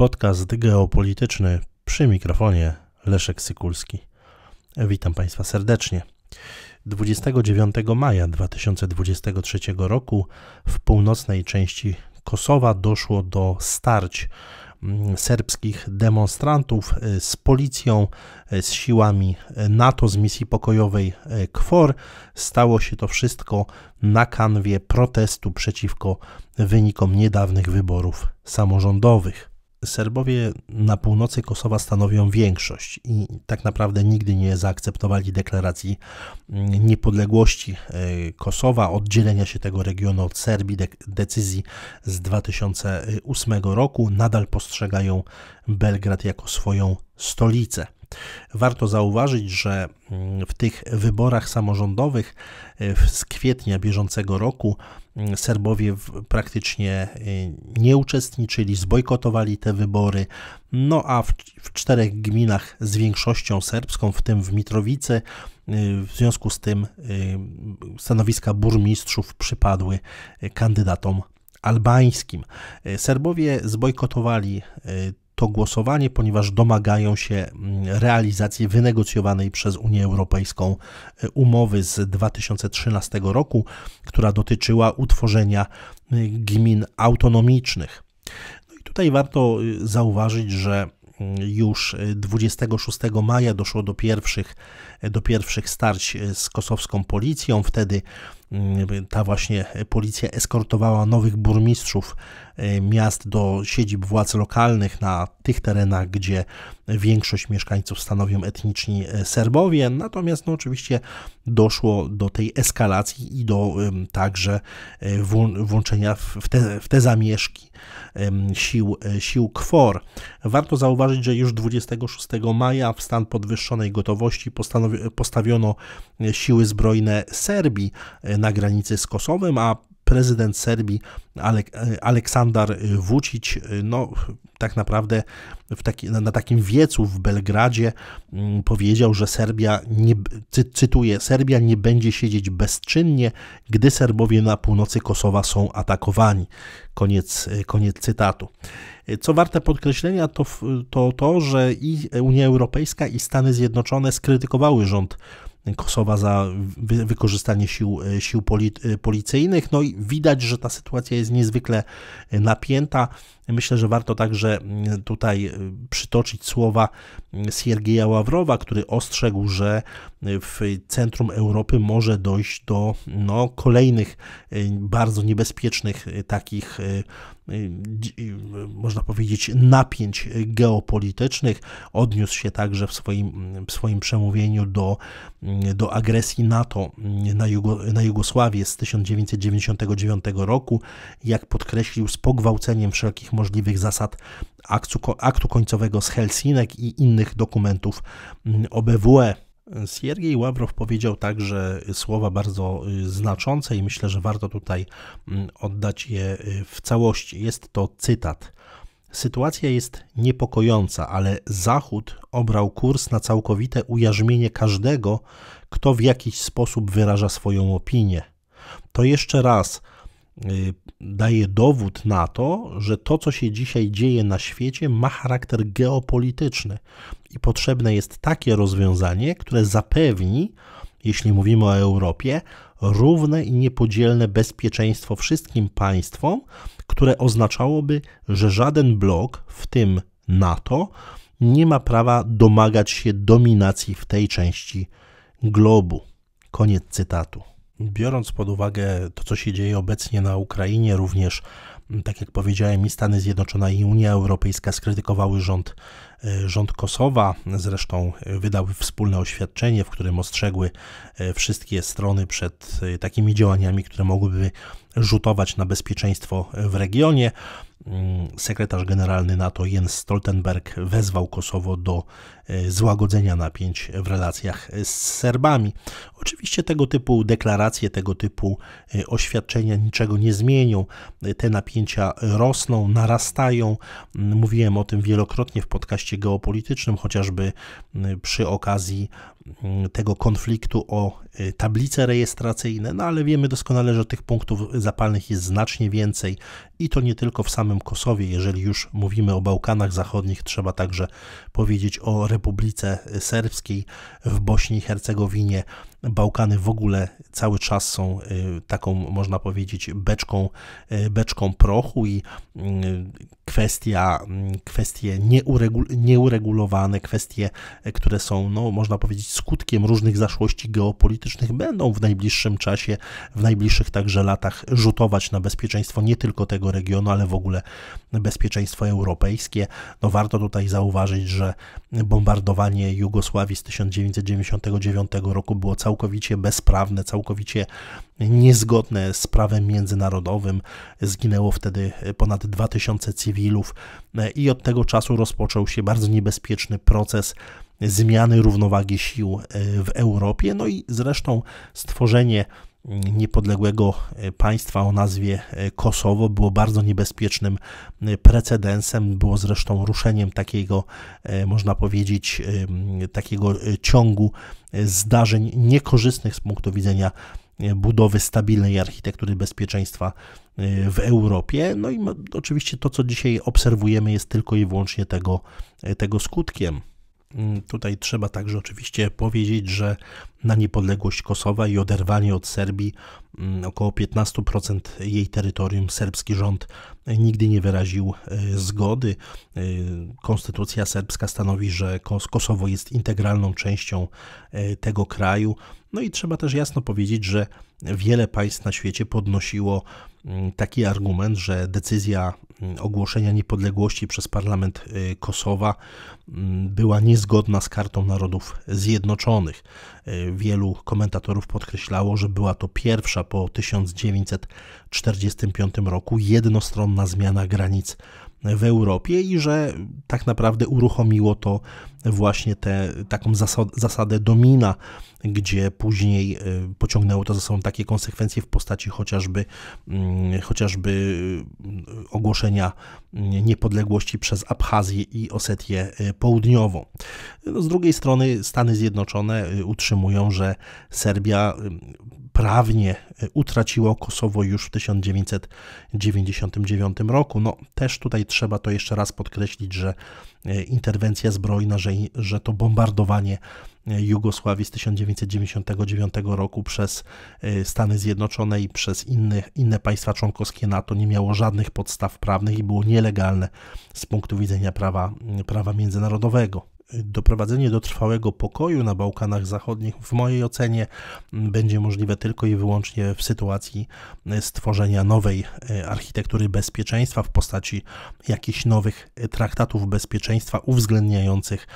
Podcast geopolityczny przy mikrofonie Leszek Sykulski. Witam Państwa serdecznie. 29 maja 2023 roku w północnej części Kosowa doszło do starć mm, serbskich demonstrantów e, z policją, e, z siłami NATO, z misji pokojowej e, KFOR. Stało się to wszystko na kanwie protestu przeciwko wynikom niedawnych wyborów samorządowych. Serbowie na północy Kosowa stanowią większość i tak naprawdę nigdy nie zaakceptowali deklaracji mm, niepodległości e, Kosowa, oddzielenia się tego regionu od Serbii, decyzji z 2008 roku. Nadal postrzegają Belgrad jako swoją stolicę. Warto zauważyć, że mm, w tych wyborach samorządowych e, z kwietnia bieżącego roku mm, Serbowie praktycznie e, nie uczestniczyli, zbojkotowali te wybory. No a w, w czterech gminach z większością serbską, w tym w Mitrowicy, e, w związku z tym stanowiska burmistrzów przypadły kandydatom albańskim. Serbowie zbojkotowali to głosowanie, ponieważ domagają się mm, realizacji wynegocjowanej przez Unię Europejską e, umowy z 2013 roku, która dotyczyła utworzenia e, gmin autonomicznych. No i tutaj warto e, zauważyć, że mm, już 26 maja doszło do pierwszych, do pierwszych starć z kosowską policją. Wtedy ta właśnie policja eskortowała nowych burmistrzów e, miast do siedzib władz lokalnych na tych terenach, gdzie większość mieszkańców stanowią etniczni e, Serbowie. Natomiast no, oczywiście doszło do tej eskalacji i do także e, włączenia w te, w te zamieszki sił, sił KFOR. Warto zauważyć, że już 26 maja w stan podwyższonej gotowości postawiono siły zbrojne Serbii na granicy z Kosowem, a prezydent Serbii Alek Aleksandar Vucic, no tak naprawdę taki, na, takim wiecu w Belgradzie mm, powiedział, że Serbia, nie, cy, cytuję, Serbia nie będzie siedzieć bezczynnie, gdy Serbowie na północy Kosowa są atakowani. Koniec, koniec cytatu. Co warte podkreślenia, to to, to, że i Unia Europejska, i Stany Zjednoczone skrytykowały rząd Kosowa za wy wykorzystanie sił, e, sił poli e, policyjnych. No i widać, że ta sytuacja jest niezwykle e, napięta. Myślę, że warto także mm, tutaj y, przytoczyć słowa mm, Siergieja Ławrowa, który ostrzegł, że y, w centrum Europy może dojść do no, kolejnych y, bardzo niebezpiecznych takich można powiedzieć, napięć geopolitycznych. Odniósł się także w swoim, mm, w swoim przemówieniu do, do agresji NATO na, Jugo, na Jugosławię z 1999 roku. Jak podkreślił, z pogwałceniem wszelkich możliwych zasad aktu, aktu końcowego z Helsinek i innych dokumentów mm, OBWE. Siergiej Ławrow powiedział także słowa bardzo y, znaczące i myślę, że warto tutaj mm, oddać je y, w całości. Jest to cytat. Sytuacja jest niepokojąca, ale Zachód obrał kurs na całkowite ujarzmienie każdego, kto w jakiś sposób wyraża swoją opinię. To jeszcze raz y, daje dowód na to, że to, co się dzisiaj dzieje na świecie, ma charakter geopolityczny i potrzebne jest takie rozwiązanie, które zapewni, jeśli mówimy o Europie, równe i niepodzielne bezpieczeństwo wszystkim państwom, które oznaczałoby, że żaden blok, w tym NATO, nie ma prawa domagać się dominacji w tej części globu. Koniec cytatu biorąc pod uwagę to, co się dzieje obecnie na Ukrainie, również, mm, tak jak powiedziałem, i Stany Zjednoczone i Unia Europejska skrytykowały rząd E, rząd Kosowa zresztą e, wydał wspólne oświadczenie, w którym ostrzegły e, wszystkie strony przed takimi działaniami, które mogłyby rzutować na bezpieczeństwo w regionie. Mm, sekretarz generalny NATO Jens Stoltenberg wezwał Kosowo do złagodzenia napięć w relacjach z Serbami. Oczywiście tego typu deklaracje, tego typu oświadczenia niczego nie zmienią. Te napięcia rosną, narastają. Mm, mówiłem o tym wielokrotnie w podcaście kontekście geopolitycznym, chociażby y, przy okazji Mm, tego konfliktu o y, tablice rejestracyjne, no ale wiemy doskonale, że tych punktów zapalnych jest znacznie więcej i to nie tylko w samym Kosowie. Jeżeli już mówimy o Bałkanach Zachodnich, trzeba także powiedzieć o Republice Serbskiej w Bośni i Hercegowinie. Bałkany w ogóle cały czas są y, taką, można powiedzieć, beczką, y, beczką prochu i kwestia, kwestie nieuregulowane, kwestie, które są, no, można powiedzieć, skutkiem różnych zaszłości geopolitycznych będą w najbliższym czasie, w najbliższych także latach rzutować na bezpieczeństwo nie tylko tego regionu, ale w ogóle bezpieczeństwo europejskie. No warto tutaj zauważyć, że bombardowanie Jugosławii z 1999 roku było całkowicie bezprawne, całkowicie niezgodne z prawem międzynarodowym. Zginęło wtedy ponad 2000 cywilów e, i od tego czasu rozpoczął się bardzo niebezpieczny proces zmiany równowagi sił e, w Europie, no i zresztą stworzenie mm, niepodległego e, państwa o nazwie e, Kosowo było bardzo niebezpiecznym precedensem, było zresztą ruszeniem takiego, można powiedzieć, takiego ciągu zdarzeń niekorzystnych z punktu widzenia budowy stabilnej architektury bezpieczeństwa w Europie. No i oczywiście to, co dzisiaj obserwujemy, jest tylko i wyłącznie tego, tego skutkiem. Mm, tutaj trzeba także oczywiście powiedzieć, że na niepodległość Kosowa i oderwanie od Serbii mm, około 15% jej terytorium serbski rząd nigdy nie wyraził e, zgody. E, konstytucja serbska stanowi, że Kosowo jest integralną częścią e, tego kraju. No i trzeba też jasno powiedzieć, że wiele państw na świecie podnosiło mm, taki argument, że decyzja Mm, ogłoszenia niepodległości przez parlament y, Kosowa mm, była niezgodna z kartą Narodów Zjednoczonych. Y, wielu komentatorów podkreślało, że była to pierwsza po 1945 roku jednostronna zmiana granic w Europie i że tak naprawdę uruchomiło to właśnie tę taką zasadę domina, gdzie później e, pociągnęło to za sobą takie konsekwencje w postaci chociażby, mm, chociażby mm, ogłoszenia mm, niepodległości przez Abchazję i Osetię e, Południową. No, z drugiej strony Stany Zjednoczone e, utrzymują, że Serbia prawnie e, utraciło Kosowo już w 1999 roku. No też tutaj trzeba to jeszcze raz podkreślić, że e, interwencja zbrojna, że, że to bombardowanie e, Jugosławii z 1999 roku przez Stany Zjednoczone i przez inne, inne państwa członkowskie NATO nie miało żadnych podstaw prawnych i było nielegalne z punktu widzenia prawa, prawa międzynarodowego doprowadzenie do trwałego pokoju na Bałkanach Zachodnich, w mojej ocenie, będzie możliwe tylko i wyłącznie w sytuacji stworzenia nowej e, architektury bezpieczeństwa w postaci jakichś nowych e, traktatów bezpieczeństwa uwzględniających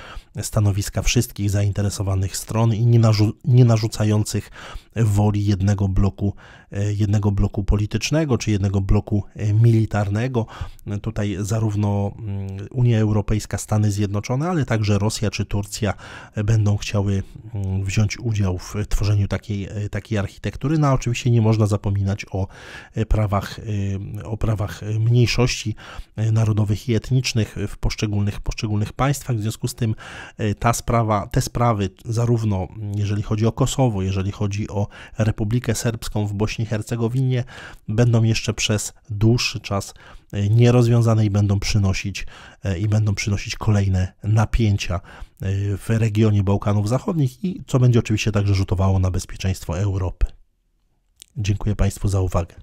stanowiska wszystkich zainteresowanych stron i nie, narzu nie narzucających woli jednego bloku, e, jednego bloku politycznego czy jednego bloku militarnego. Tutaj zarówno mm, Unia Europejska, Stany Zjednoczone, ale także Rosja czy Turcja będą chciały mm, wziąć udział w tworzeniu takiej, e, takiej architektury. No oczywiście nie można zapominać o e, prawach, e, o prawach mniejszości narodowych i etnicznych w poszczególnych, poszczególnych państwach. W związku z tym ta sprawa, te sprawy, zarówno jeżeli chodzi o Kosowo, jeżeli chodzi o Republikę Serbską w Bośni i Hercegowinie, będą jeszcze przez dłuższy czas nierozwiązane i będą przynosić E, i będą przynosić kolejne napięcia e, w regionie Bałkanów Zachodnich i co będzie oczywiście także rzutowało na bezpieczeństwo Europy. Dziękuję Państwu za uwagę.